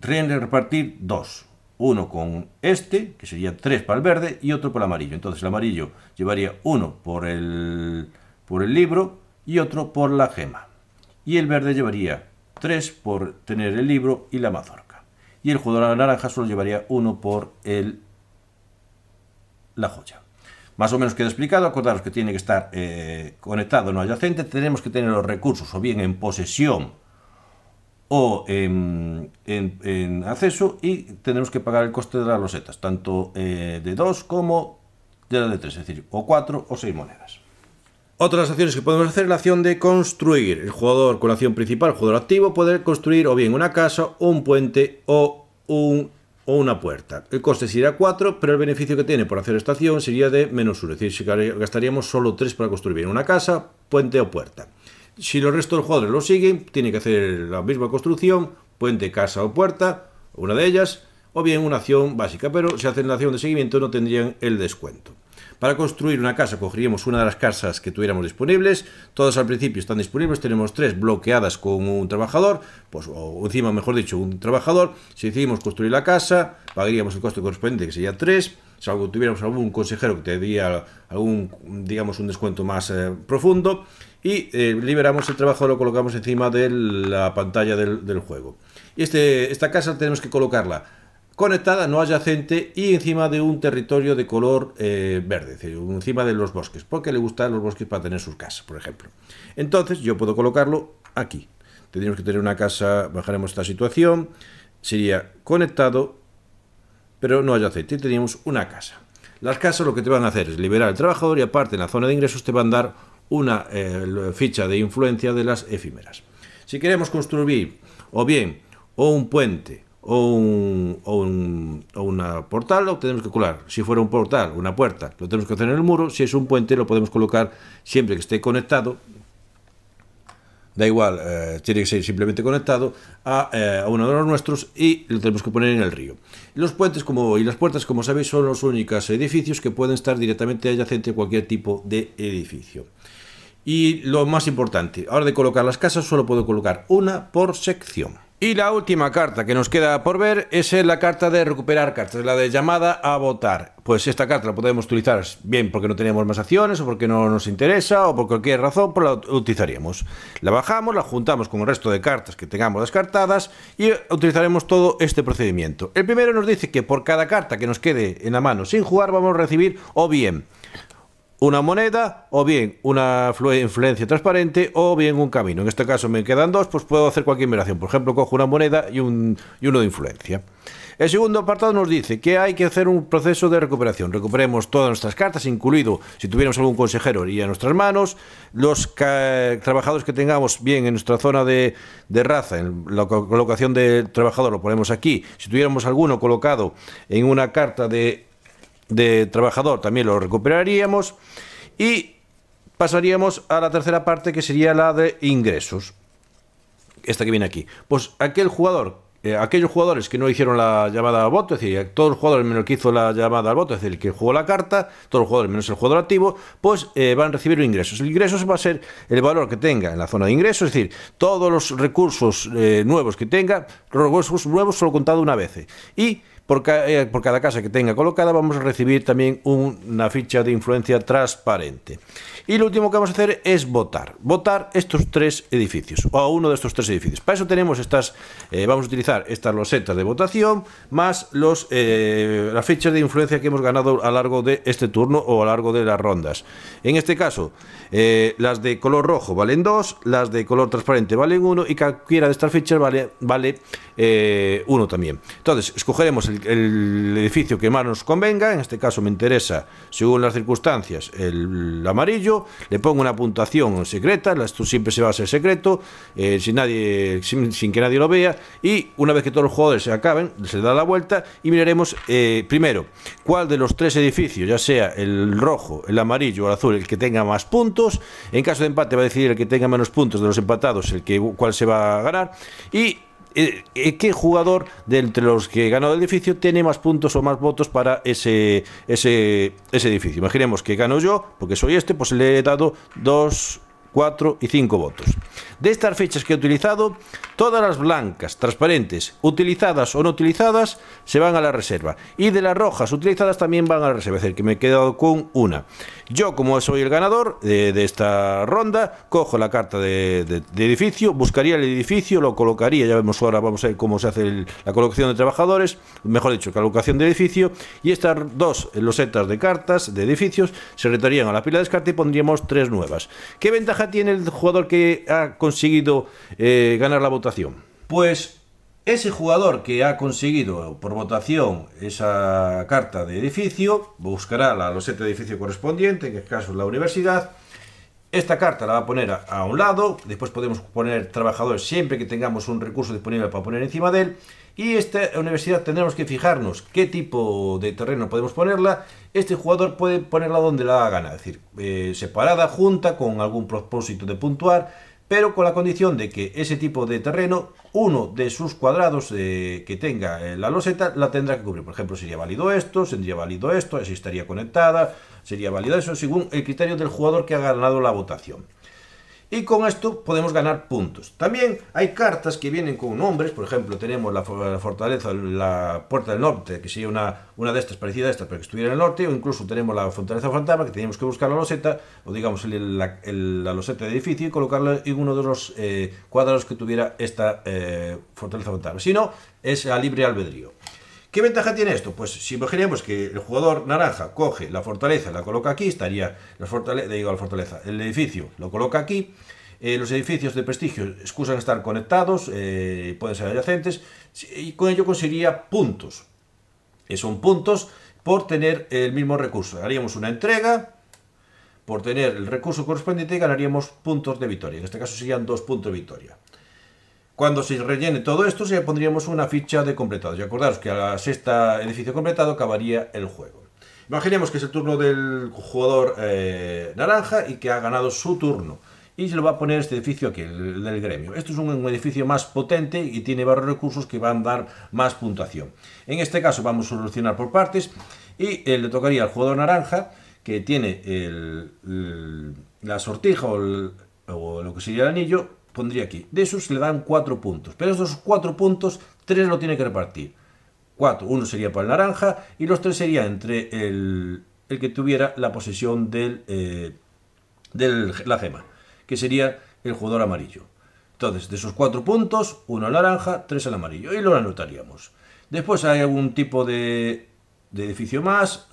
Tren que repartir dos. Uno con este, que sería tres para el verde, y otro por el amarillo. Entonces el amarillo llevaría uno por el, por el libro y otro por la gema. Y el verde llevaría tres por tener el libro y la mazorca. Y el jugador naranja solo llevaría uno por el, la joya más o menos queda explicado, acordaros que tiene que estar eh, conectado no adyacente, tenemos que tener los recursos o bien en posesión o em, en, acceso y tenemos que pagar el coste de las rosetas, tanto eh, de 2 como de las de 3, es decir, o 4 o 6 monedas. Otras acciones que podemos hacer es la acción de construir. El jugador con la acción principal, el jugador activo, puede construir o bien una casa, un puente o, un, o una puerta. El coste sería 4, pero el beneficio que tiene por hacer esta acción sería de menos 1, es decir, gastaríamos solo 3 para construir bien una casa, puente o puerta. Si los restos de los jugadores lo siguen, tiene que hacer la misma construcción, puente, casa o puerta, una de ellas, o bien una acción básica, pero si hacen la acción de seguimiento no tendrían el descuento. Para construir una casa cogeríamos una de las casas que tuviéramos disponibles, todas al principio están disponibles, tenemos tres bloqueadas con un trabajador, pues, o encima mejor dicho, un trabajador, si decidimos construir la casa, pagaríamos el coste correspondiente que sería tres. Si tuviéramos algún consejero que te diera digamos, un descuento más eh, profundo, y eh, liberamos el trabajo, lo colocamos encima de la pantalla del, juego. Este, esta casa tenemos que colocarla conectada, no adyacente y encima de un territorio de color eh, verde, encima de los bosques, porque le gustan los bosques para tener sus casas, por ejemplo. Entonces yo puedo colocarlo aquí. Tendríamos que tener una casa, bajaremos esta situación, sería conectado, pero no adyacente, y teníamos una casa. Las casas lo que te van a hacer es liberar al trabajador y aparte en la zona de ingresos te van a dar una eh, ficha de influencia de las efímeras. Si queremos construir o bien o un puente o un, o portal, lo tenemos que colar. Si fuera un portal, una puerta, lo tenemos que hacer en el muro. Si es un puente, lo podemos colocar siempre que esté conectado. Da igual, eh, tiene que ser simplemente conectado eh, a, uno de los nuestros y lo tenemos que poner en el río. Los puentes como, y las puertas, como sabéis, son los únicos edificios que pueden estar directamente adyacente a cualquier tipo de edificio. Y lo más importante, ahora de colocar las casas solo puedo colocar una por sección. Y la última carta que nos queda por ver es eh, la carta de recuperar cartas, la de llamada a votar. Pues esta carta la podemos utilizar bien porque no tenemos más acciones o porque no nos interesa o por cualquier razón, pues la utilizaríamos. La bajamos, la juntamos con el resto de cartas que tengamos descartadas y utilizaremos todo este procedimiento. El primero nos dice que por cada carta que nos quede en la mano sin jugar vamos a recibir o bien una moneda o bien una influencia transparente o bien un camino. En este caso me quedan dos, pues puedo hacer cualquier inversión. Por ejemplo, cojo una moneda y, un, y uno de influencia. El segundo apartado nos dice que hay que hacer un proceso de recuperación. Recuperemos todas nuestras cartas, incluido si tuviéramos algún consejero y a nuestras manos, los trabajadores que tengamos bien en nuestra zona de, de raza, en la colocación del trabajador lo ponemos aquí. Si tuviéramos alguno colocado en una carta de de trabajador también lo recuperaríamos y pasaríamos a la tercera parte que sería la de ingresos. Esta que viene aquí. Pues aquel jugador, eh, aquellos jugadores que no hicieron la llamada al voto, es decir, todos los jugadores menos que hizo la llamada al voto, es decir, el que jugó la carta, todos los jugadores menos el jugador activo, pues eh, van a recibir ingresos. El ingreso va a ser el valor que tenga en la zona de ingresos, es decir, todos los recursos eh, nuevos que tenga, los recursos nuevos solo contado una vez. Y eh, por, cada casa que tenga colocada vamos a recibir también una ficha de influencia transparente. Y lo último que vamos a hacer es votar. Votar estos tres edificios, o a uno de estos tres edificios. Para eso tenemos estas, eh, vamos a utilizar estas losetas de votación, más los, eh, las fichas de influencia que hemos ganado a lo largo de este turno o a lo largo de las rondas. En este caso, eh, las de color rojo valen dos las de color transparente valen uno y cualquiera de estas fichas vale 1 también. Entonces, escogeremos el edificio que más nos convenga, en este caso me interesa, según las circunstancias, el amarillo, le pongo una puntuación secreta, esto siempre se va a ser secreto, eh, sin, nadie, sin, que nadie lo vea, y una vez que todos los jugadores se acaben, se da la vuelta y miraremos eh, primero cuál de los tres edificios, ya sea el rojo, el amarillo o el azul, el que tenga más puntos, en caso de empate va a decidir el que tenga menos puntos de los empatados, el que cuál se va a ganar, y eh, eh, ¿qué jugador de entre los que ganó el edificio tiene más puntos o más votos para ese, ese, edificio? Imaginemos que gano yo, porque soy este, pues le he dado dos 4 y 5 votos. De estas fechas que he utilizado, Todas las blancas, transparentes, utilizadas o no utilizadas, se van a la reserva. Y de las rojas utilizadas también van a la reserva. Es decir, que me he quedado con una. Yo, como soy el ganador de, esta ronda, cojo la carta de, edificio, buscaría el edificio, lo colocaría. Ya vemos ahora, vamos a ver cómo se hace la colocación de trabajadores, mejor dicho, colocación de edificio. Y estas dos los losetas de cartas de edificios se retarían a la pila de descarte y pondríamos tres nuevas. ¿Qué ventaja tiene el jugador que ha conseguido eh, ganar la votación? Pues ese jugador que ha conseguido por votación esa carta de edificio buscará la loseta de edificio correspondiente, en este caso la universidad. Esta carta la va a poner a, un lado, después podemos poner trabajadores siempre que tengamos un recurso disponible para poner encima de él. Y esta universidad tendremos que fijarnos qué tipo de terreno podemos ponerla. Este jugador puede ponerla donde la gana, es decir, eh, separada, junta, con algún propósito de puntuar pero con la condición de que ese tipo de terreno, uno de sus cuadrados eh, que tenga eh, la loseta, la tendrá que cubrir. Por ejemplo, sería válido esto, sería válido esto, así estaría conectada, sería válido eso, según el criterio del jugador que ha ganado la votación y con esto podemos ganar puntos. También hay cartas que vienen con nombres, por ejemplo, tenemos la, fortaleza, la puerta del norte, que sería una, una de estas parecida a esta, pero que estuviera en el norte, o incluso tenemos la fortaleza fantasma, que teníamos que buscar la loseta, o digamos la, loseta de edificio, y colocarla en uno de los eh, cuadros que tuviera esta eh, fortaleza fantasma. Si no, es a libre albedrío. ¿Qué ventaja tiene esto? Pues si imaginemos que el jugador naranja coge la fortaleza, la coloca aquí, estaría la fortaleza, digo la fortaleza, el edificio lo coloca aquí, eh, los edificios de prestigio excusan estar conectados, eh, pueden ser adyacentes, y con ello conseguiría puntos. Eh, son puntos por tener el mismo recurso. Haríamos una entrega, por tener el recurso correspondiente y ganaríamos puntos de victoria. En este caso serían dos puntos de victoria. Cuando se rellene todo esto, se pondríamos una ficha de completado. Y acordaros que a la sexta edificio completado acabaría el juego. Imaginemos que es el turno del jugador eh, naranja y que ha ganado su turno. Y se lo va a poner este edificio aquí, el del gremio. Esto es un, edificio más potente y tiene varios recursos que van a dar más puntuación. En este caso vamos a solucionar por partes y eh, le tocaría al jugador naranja que tiene la sortija o, o lo que sería el anillo pondría aquí. De esos le dan cuatro puntos. Pero esos cuatro puntos, tres lo tiene que repartir. 4. Uno sería para el naranja y los tres serían entre el, el, que tuviera la posesión de eh, la gema, que sería el jugador amarillo. Entonces, de esos cuatro puntos, uno al naranja, tres al amarillo. Y lo anotaríamos. Después hay algún tipo de, edificio más.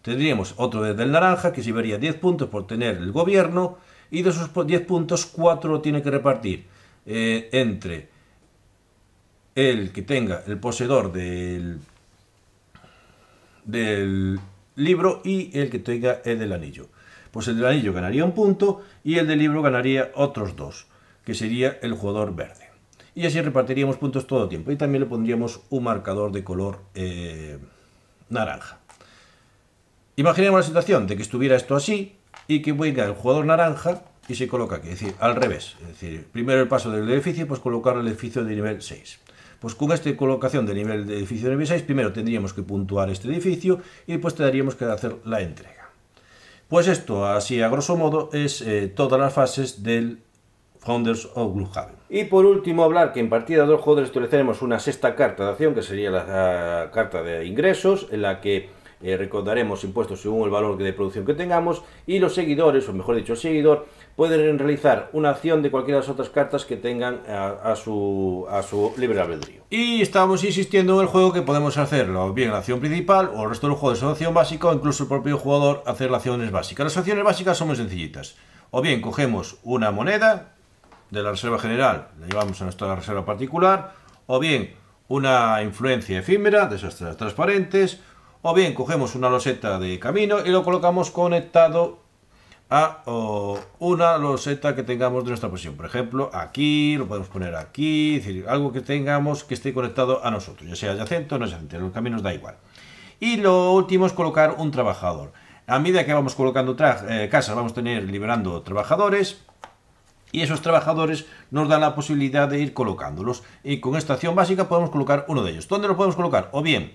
Tendríamos otro desde el naranja, que se vería 10 puntos por tener el gobierno y de esos 10 puntos 4 lo tiene que repartir eh, entre el que tenga el poseedor del, del libro y el que tenga el del anillo. Pues el del anillo ganaría un punto y el del libro ganaría otros dos, que sería el jugador verde. Y así repartiríamos puntos todo el tiempo. Y también le pondríamos un marcador de color eh, naranja. Imaginemos la situación de que estuviera esto así y que venga el jugador naranja y se coloca aquí, es decir, al revés. Es decir, primero el paso del edificio, pues colocar el edificio de nivel 6. Pues con esta colocación de nivel de edificio de nivel 6, primero tendríamos que puntuar este edificio y después tendríamos que hacer la entrega. Pues esto, así a grosso modo, es eh, todas las fases del Founders of Haven Y por último, hablar que en partida de dos jugadores estableceremos una sexta carta de acción, que sería la carta de ingresos, en la que eh, recordaremos impuestos según el valor de producción que tengamos y los seguidores, o mejor dicho, el seguidor, pueden realizar una acción de cualquiera de las otras cartas que tengan eh, a, su, libre albedrío. Y estamos insistiendo en el juego que podemos hacerlo, bien la acción principal o el resto del juego de su acción básica o incluso el propio jugador hacer las acciones básicas. Las acciones básicas son muy sencillitas. O bien cogemos una moneda de la reserva general, la llevamos a nuestra reserva particular, o bien una influencia efímera de esas transparentes, o bien cogemos una loseta de camino y lo colocamos conectado a una loseta que tengamos de nuestra posición. Por ejemplo, aquí, lo podemos poner aquí, es decir, algo que tengamos que esté conectado a nosotros, ya sea adyacente o no adyacente, los caminos da igual. Y lo último es colocar un trabajador. A medida que vamos colocando eh, casas, vamos a tener liberando trabajadores y esos trabajadores nos dan la posibilidad de ir colocándolos. Y con esta acción básica podemos colocar uno de ellos. ¿Dónde lo podemos colocar? O bien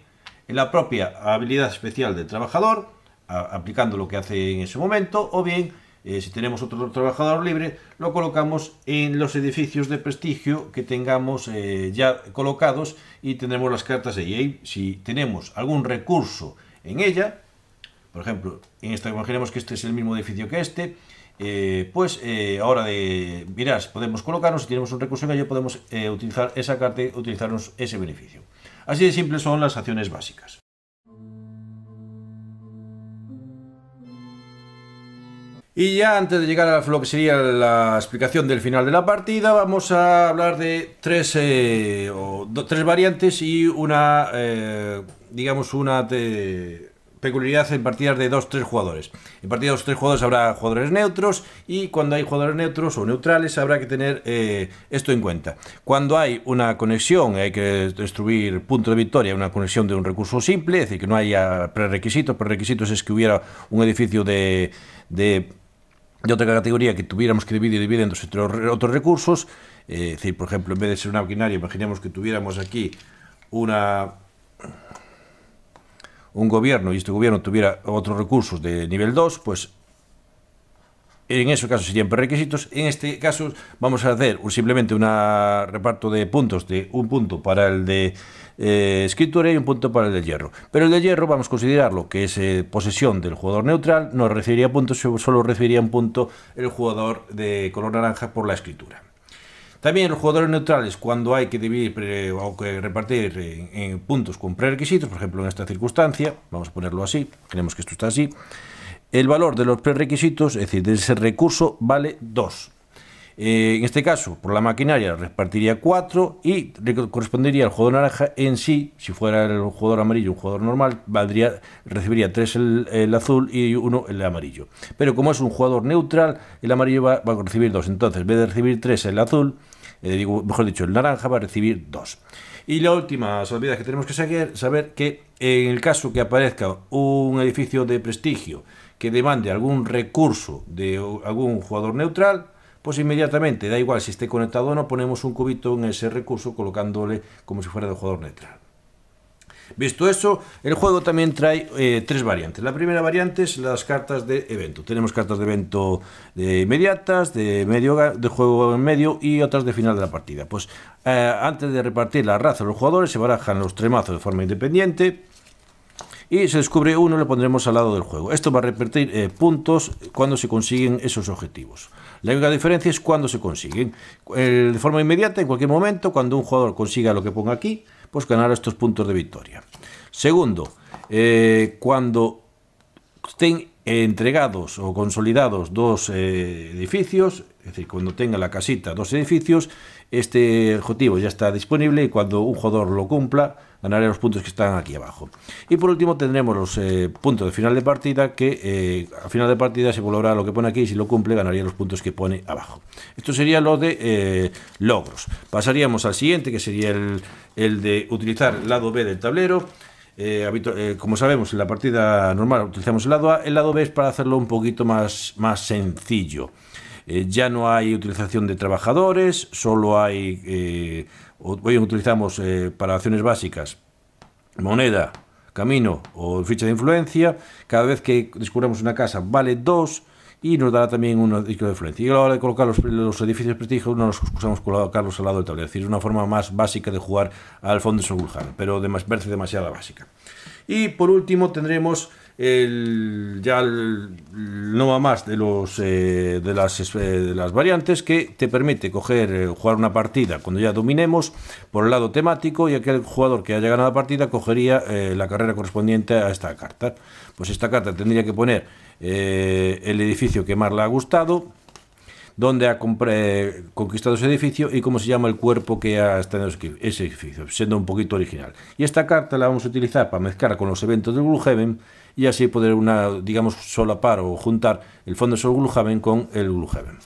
la propia habilidad especial del trabajador, aplicando lo que hace en ese momento, o bien, eh, si tenemos otro trabajador libre, lo colocamos en los edificios de prestigio que tengamos eh, ya colocados y tendremos las cartas de EA. Si tenemos algún recurso en ella, por ejemplo, en esta imaginemos que este es el mismo edificio que este, eh, pues ahora de mirar, podemos colocarnos, si tenemos un recurso en ella, podemos utilizar esa carta y utilizarnos ese beneficio. Así de simples son las acciones básicas. Y ya antes de llegar a lo que sería la explicación del final de la partida, vamos a hablar de tres, eh, o tres variantes y una, eh, digamos, una de peculiaridad en partidas de 2-3 jugadores. En partidas de 2-3 jugadores habrá jugadores neutros y cuando hay jugadores neutros o neutrales habrá que tener eh, esto en cuenta. Cuando hay una conexión, eh, hay que destruir punto de victoria, una conexión de un recurso simple, es decir, que no haya prerequisitos. Prerequisitos es que hubiera un edificio de, de, otra categoría que tuviéramos que dividir y dividir entre otros recursos. Eh, es decir, por ejemplo, en vez de ser una maquinaria, imaginemos que tuviéramos aquí una un gobierno y este gobierno tuviera otros recursos de nivel 2, pues en esos caso serían prerequisitos. En este caso vamos a hacer simplemente un reparto de puntos, de un punto para el de eh, escritura y un punto para el de hierro. Pero el de hierro vamos a considerarlo que es eh, posesión del jugador neutral, no recibiría puntos, solo recibiría un punto el jugador de color naranja por la escritura. También los jugadores neutrales, cuando hay que dividir eh, o que repartir eh, puntos con prerequisitos, por ejemplo en esta circunstancia, vamos a ponerlo así, tenemos que esto está así, el valor de los prerequisitos, es decir, de ese recurso, vale 2. Eh, en este caso, por la maquinaria repartiría 4 y correspondería al jugador naranja en sí, si fuera el jugador amarillo un jugador normal, valdría, recibiría 3 el, azul y 1 el amarillo. Pero como es un jugador neutral, el amarillo va, va a recibir 2. Entonces, en vez de recibir 3 el azul, eh, mejor dicho, el naranja va a recibir 2. Y la última salvedad que tenemos que saber, saber que en el caso que aparezca un edificio de prestigio que demande algún recurso de algún jugador neutral, pues inmediatamente, da igual si esté conectado o no, ponemos un cubito en ese recurso colocándole como si fuera de jugador neutral. Visto eso, el juego también trae eh, tres variantes. La primera variante es las cartas de evento. Tenemos cartas de evento de eh, inmediatas, de medio de juego en medio y otras de final de la partida. Pues eh, antes de repartir la raza de los jugadores, se barajan los tremazos de forma independiente y se descubre uno lo pondremos al lado del juego. Esto va a repetir puntos cuando se consiguen esos objetivos. La única diferencia es cuando se consiguen. de forma inmediata, en cualquier momento, cuando un jugador consiga lo que ponga aquí, pues ganar estos puntos de victoria. Segundo, eh, cuando estén entregados o consolidados dos eh, edificios, es decir, cuando tenga la casita dos edificios, este objetivo ya está disponible y cuando un jugador lo cumpla, ganaré los puntos que están aquí abajo. Y por último tendremos los eh, puntos de final de partida, que al eh, a final de partida se valorará lo que pone aquí y si lo cumple ganaría los puntos que pone abajo. Esto sería lo de eh, logros. Pasaríamos al siguiente, que sería el, de utilizar el lado B del tablero. como sabemos, en la partida normal utilizamos el lado A, el lado B es para hacerlo un poquito más sencillo. Eh, ya no hay utilización de trabajadores, solo hay, eh, hoy utilizamos eh, para acciones básicas moneda, camino o ficha de influencia, cada vez que descubramos una casa vale dos y nos dará también un disco de influencia. Y a la hora de colocar los, edificios prestigios no nos usamos Carlos al lado del tablero, es decir, es una forma más básica de jugar al fondo de Sulhan, pero de más, parece demasiado básica. Y por último tendremos el, ya no va más de, los, eh, eh, las, variantes que te permite eh, jugar una partida cuando ya dominemos por el lado temático y aquel jugador que haya ganado la partida cogería la carrera correspondiente a esta carta. Pues esta carta tendría que poner el edificio que más le ha gustado, donde ha conquistado ese edificio y cómo se llama el cuerpo que ha estado ese edificio, siendo un poquito original. Y esta carta la vamos a utilizar para mezclar con los eventos de Blue Heaven y así poder una, digamos, solapar o juntar el fondo sol Gloomhaven con el Gloomhaven.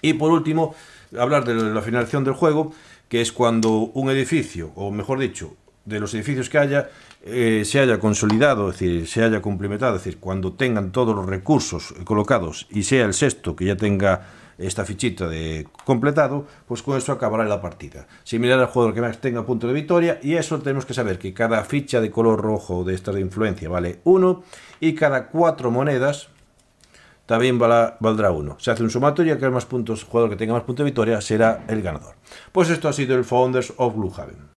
Y por último, hablar de la finalización del juego, que es cuando un edificio, o mejor dicho, de los edificios que haya, eh, se haya consolidado, es decir, se haya complementado, es decir, cuando tengan todos los recursos colocados y sea el sexto que ya tenga esta fichita de completado, pues con eso acabará la partida. Similar al jugador que más tenga punto de victoria, y eso tenemos que saber que cada ficha de color rojo de esta de influencia vale 1, y cada cuatro monedas también valdrá uno Se hace un sumatorio y el que más puntos, jugador que tenga más puntos de victoria será el ganador. Pues esto ha sido el Founders of Blue Haven.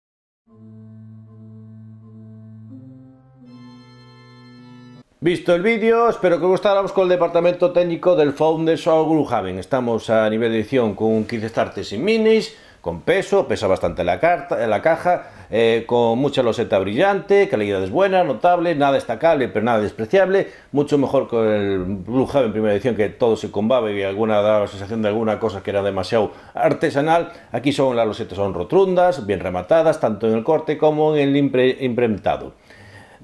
Visto el vídeo, espero que os gustáramos con el departamento técnico del Founders Show Bluehaven. Estamos a nivel de edición con un 15 startes y minis, con peso, pesa bastante la, carta, la caja, eh, con mucha loseta brillante, calidad es buena, notable, nada destacable, pero nada despreciable, mucho mejor con el Blue primera edición que todo se combaba y alguna daba la sensación de alguna cosa que era demasiado artesanal. Aquí son las losetas son rotundas, bien rematadas, tanto en el corte como en el imprentado.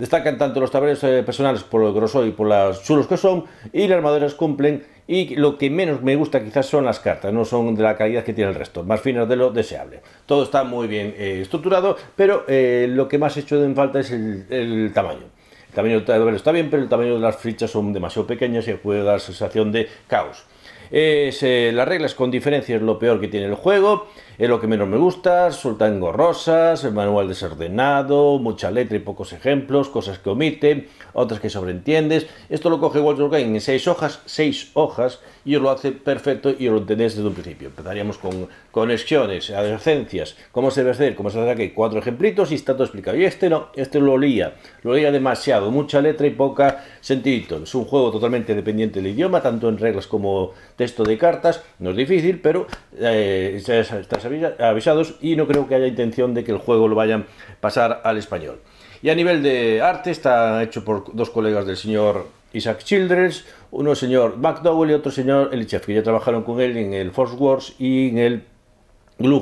Destacan tanto los tableros eh, personales por lo grosor y por los chulos que son, y las armaduras cumplen, y lo que menos me gusta quizás son las cartas, no son de la calidad que tiene el resto, más finas de lo deseable. Todo está muy bien eh, estructurado, pero eh, lo que más he hecho en falta es el, tamaño. El tamaño del tablero está bien, pero el tamaño de las fichas son demasiado pequeñas y puede dar sensación de caos. las reglas con diferencia es lo peor que tiene el juego es lo que menos me gusta, Sultango rosas el manual desordenado, mucha letra y pocos ejemplos, cosas que omite, otras que sobreentiendes. Esto lo coge Walter Gain en seis hojas, seis hojas, y lo hace perfecto y lo entendéis desde un principio. Empezaríamos con conexiones, adyacencias, cómo se debe hacer, cómo se hace aquí, cuatro ejemplitos y está todo explicado. Y este no, este lo olía, lo lía demasiado, mucha letra y poca sentido. Es un juego totalmente dependiente del idioma, tanto en reglas como texto de cartas. No es difícil, pero eh, está avisados y no creo que haya intención de que el juego lo vayan a pasar al español. Y a nivel de arte está hecho por dos colegas del señor Isaac Childress, uno señor McDowell y otro señor Elichev, que ya trabajaron con él en el Force Wars y en el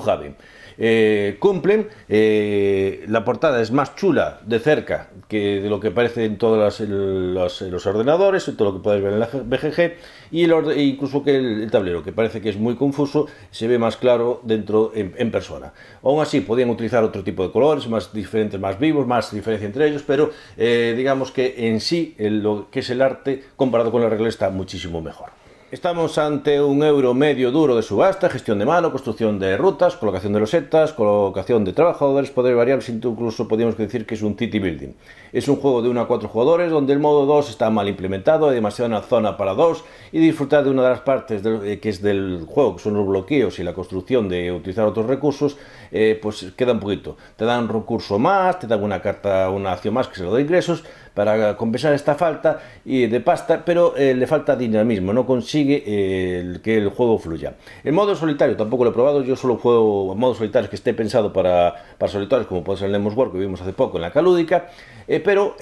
Haven eh, cumplen. Eh, la portada es más chula de cerca que de lo que parece en todos los, ordenadores, en todo lo que podéis ver en la BGG, y incluso que el, tablero, que parece que es muy confuso, se ve más claro dentro en, persona. Aún así, podían utilizar otro tipo de colores, más diferentes, más vivos, más diferencia entre ellos, pero eh, digamos que en sí lo que es el arte comparado con la regla está muchísimo mejor. Estamos ante un euro medio duro de subasta, gestión de mano, construcción de rutas, colocación de losetas, colocación de trabajadores, poder variable, incluso podríamos decir que es un city building. Es un juego de 1 a 4 jugadores donde el modo 2 está mal implementado, hay demasiada zona para 2 y disfrutar de una de las partes eh, que es del juego, que son los bloqueos y la construcción de utilizar otros recursos, eh, pues queda un poquito. Te dan recurso más, te dan una carta, una acción más que se lo da ingresos para compensar esta falta y de pasta, pero eh, le falta dinamismo, no consigue eh, que el juego fluya. El modo solitario tampoco lo he probado, yo solo juego modo solitario que esté pensado para, para solitarios, como puede ser el Lemos War que vimos hace poco en la calúdica, pero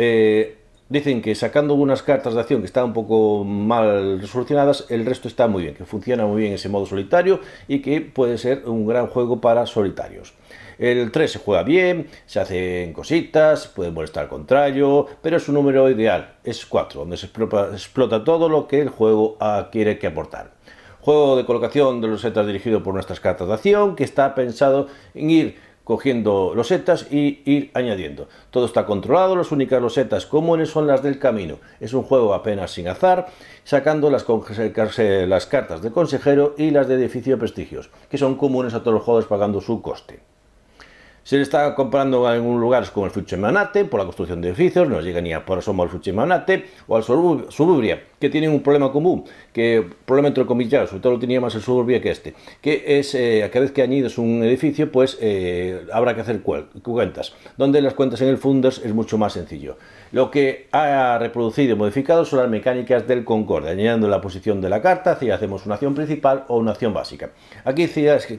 Dicen que sacando unas cartas de acción que están un poco mal resolucionadas, el resto está muy bien, que funciona muy bien ese modo solitario y que puede ser un gran juego para solitarios. El 3 se juega bien, se hacen cositas, puede molestar al contrario, pero es un número ideal, es 4, donde se explota, todo lo que el juego ah, quiere que aportar. Juego de colocación de los setas dirigido por nuestras cartas de acción, que está pensado en ir cogiendo losetas y ir añadiendo. Todo está controlado, las únicas rosetas comunes son las del camino. Es un juego apenas sin azar, sacando eh, las, cartas de consejero y las de edificio prestigios, que son comunes a todos los juegos pagando su coste. Se le está comprando en algún lugar como el Fuchimanate por la construcción de edificios, no llega ni a por asomo al Fuchimanate o al Sububria que tienen un problema común, que problema entre comillas, sobre todo lo tenía más el suburbio que este, que es eh, a cada vez que añades un edificio, pues eh, habrá que hacer cuentas, donde las cuentas en el Funders es mucho más sencillo. Lo que ha reproducido y modificado son las mecánicas del Concorde, añadiendo la posición de la carta, si hacemos una acción principal o una acción básica. Aquí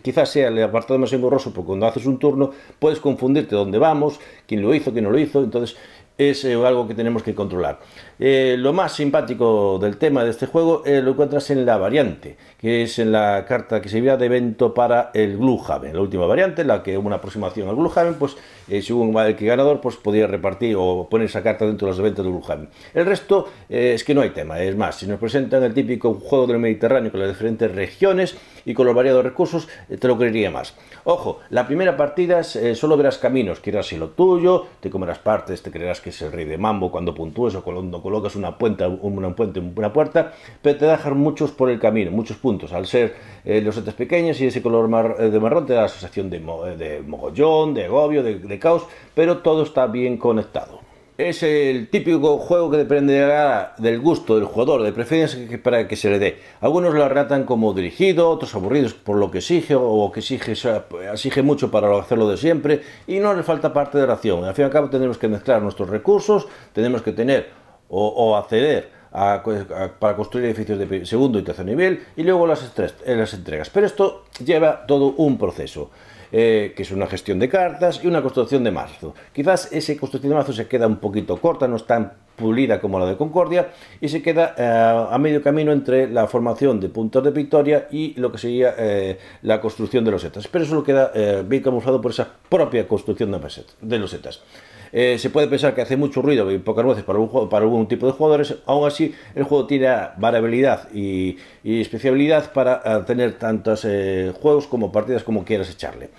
quizás sea el apartado más engorroso, porque cuando haces un turno puedes confundirte dónde vamos, quién lo hizo, quién no lo hizo, entonces es eh, algo que tenemos que controlar. Eh, lo más simpático del tema de este juego eh, lo encuentras en la variante, que es en la carta que servirá de evento para el Gloomhaven. La última variante, la que hubo una aproximación al Gloomhaven, pues eh, según el que ganador, pues podría repartir o poner esa carta dentro de los eventos del Gloomhaven. El resto es que no hay tema. Es más, si nos presentan el típico juego del Mediterráneo con las diferentes regiones y con los variados recursos, te lo creería más. Ojo, la primera partida es, solo verás caminos, quieras si lo tuyo, te comerás partes, te creerás que es el rey de mambo cuando puntúes o cuando colocas una, puerta, una, puente, una puerta, pero te dejan muchos por el camino, muchos puntos. Al ser eh, los setas pequeños y ese color eh, de marrón te da la sensación de, eh, mogollón, de agobio, de, caos, pero todo está bien conectado. Es el típico juego que dependerá del gusto del jugador, de preferencia para que se le dé. Algunos lo ratan como dirigido, otros aburridos por lo que exige o que exige, mucho para hacerlo de siempre y no le falta parte de la Al fin y al cabo tenemos que mezclar nuestros recursos, tenemos que tener o, acceder para construir edificios de segundo y tercer nivel y luego eh, las, entregas. Pero esto lleva todo un proceso. Eh, que es una gestión de cartas y una construcción de mazo. Quizás esa construcción de mazo se queda un poquito corta, no es tan pulida como la de Concordia y se queda eh, a medio camino entre la formación de puntos de victoria y lo que sería la construcción de los Pero eso lo queda bien camuflado por esa propia construcción de, de los eh, se puede pensar que hace mucho ruido y pocas voces para, un, para algún tipo de jugadores, aún así el juego tiene variabilidad y, especialidad para eh, tener tantos eh, juegos como partidas como quieras echarle.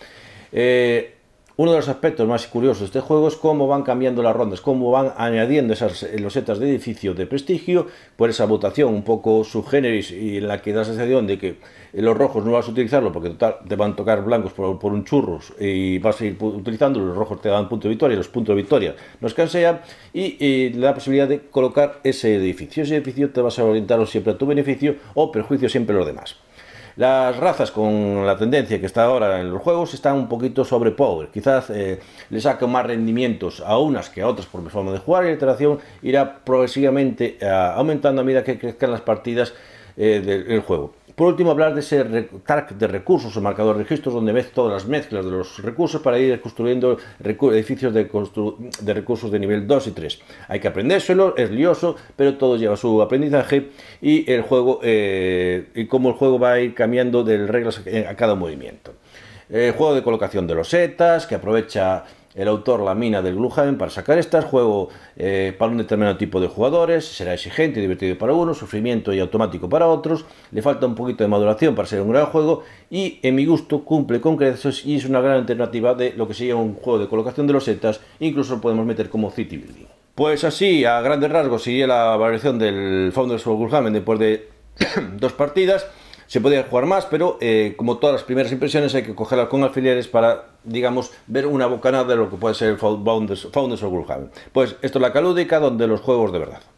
Uno de los aspectos más curiosos de este juego es cómo van cambiando las rondas, cómo van añadiendo esas eh, losetas de edificio de prestigio por esa votación un poco subgéneris y en la que da la sensación de que eh, los rojos no vas a utilizarlo porque total te van a tocar blancos por, un churros y vas a ir utilizando, los rojos te dan punto de victoria, los puntos de victoria nos cansean y, y la posibilidad de colocar ese edificio. Ese edificio te vas a orientar siempre a tu beneficio o perjuicio siempre a los demás. Las razas con la tendencia que está ahora en los juegos están un poquito sobre power, Quizás eh, le sacan más rendimientos a unas que a otras por mi forma de jugar y la iteración irá progresivamente eh, aumentando a medida que crezcan las partidas eh, del juego. Por último, hablar de ese TARC de recursos o marcador de registros, donde ves todas las mezclas de los recursos para ir construyendo edificios de, recursos de nivel 2 y 3. Hay que aprendérselo, es lioso, pero todo lleva su aprendizaje y el juego eh, y cómo el juego va a ir cambiando de reglas eh, a cada movimiento. El eh, juego de colocación de los setas que aprovecha el autor la mina del gluhamen para sacar este juego eh, para un determinado tipo de jugadores, será exigente y divertido para unos, sufrimiento y automático para otros, le falta un poquito de maduración para ser un gran juego y en mi gusto cumple con creces y es una gran alternativa de lo que sería un juego de colocación de los setas, incluso podemos meter como City Building. Pues así, a grandes rasgos, sigue la variación del Founders for después de <clears throat> dos partidas. Se podía jugar más, pero eh, como todas las primeras impresiones hay que cogerlas con alfileres para, digamos, ver una bocanada de lo que puede ser el Founders, Founders of Pues esto es la calúdica donde los juegos de verdad.